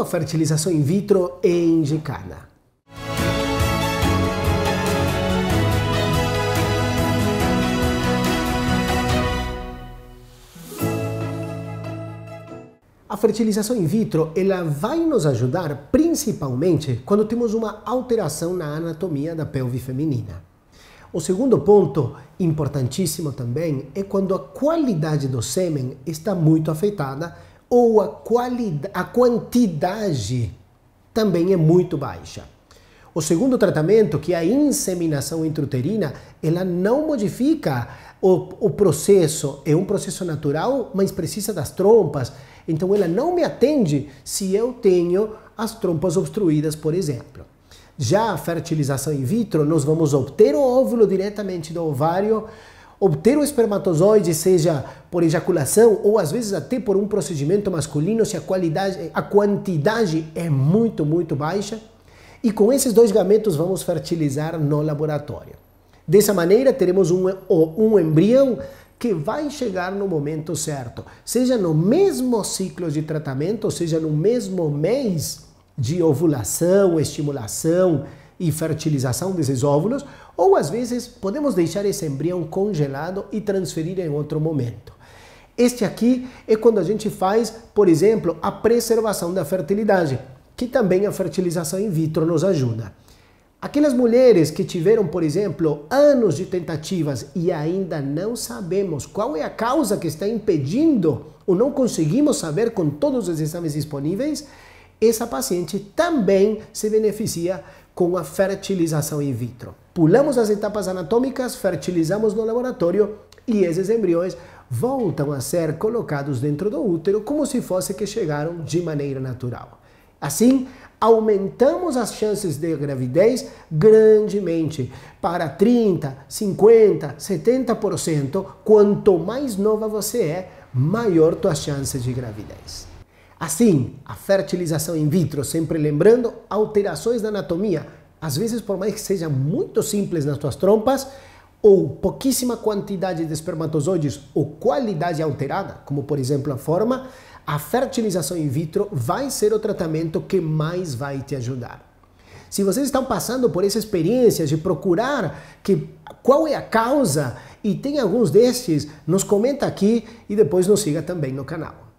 a fertilização in vitro é indicada. A fertilização in vitro ela vai nos ajudar principalmente quando temos uma alteração na anatomia da pelve feminina. O segundo ponto, importantíssimo também, é quando a qualidade do sêmen está muito afetada ou a, qualidade, a quantidade também é muito baixa. O segundo tratamento, que é a inseminação intrauterina, ela não modifica o, o, processo, é um processo natural, mas precisa das trompas. Então ela não me atende se eu tenho as trompas obstruídas, por exemplo. Já a fertilização in vitro, nós vamos obter o óvulo diretamente do ovário, obter um espermatozoide, seja por ejaculação ou às vezes até por um procedimento masculino, se a, qualidade, a quantidade é muito, muito baixa. E com esses dois gametos vamos fertilizar no laboratório. Dessa maneira, teremos um, um embrião que vai chegar no momento certo, seja no mesmo ciclo de tratamento, seja no mesmo mês de ovulação, estimulação, e fertilização desses óvulos, ou às vezes podemos deixar esse embrião congelado e transferir em outro momento. Este aqui é quando a gente faz, por exemplo, a preservação da fertilidade, que também a fertilização in vitro nos ajuda. Aquelas mulheres que tiveram, por exemplo, anos de tentativas e ainda não sabemos qual é a causa que está impedindo ou não conseguimos saber com todos os exames disponíveis, essa paciente também se beneficia com a fertilização in vitro. Pulamos as etapas anatômicas, fertilizamos no laboratório e esses embriões voltam a ser colocados dentro do útero como se fosse que chegaram de maneira natural. Assim, aumentamos as chances de gravidez grandemente para 30, 50, 70%. Quanto mais nova você é, maior tua chance de gravidez. Assim, a fertilização in vitro, sempre lembrando, alterações da anatomia. Às vezes, por mais que seja muito simples nas suas trompas, ou pouquíssima quantidade de espermatozoides ou qualidade alterada, como por exemplo a forma, a fertilização in vitro vai ser o tratamento que mais vai te ajudar. Se vocês estão passando por essa experiência de procurar que, qual é a causa e tem alguns destes, nos comenta aqui e depois nos siga também no canal.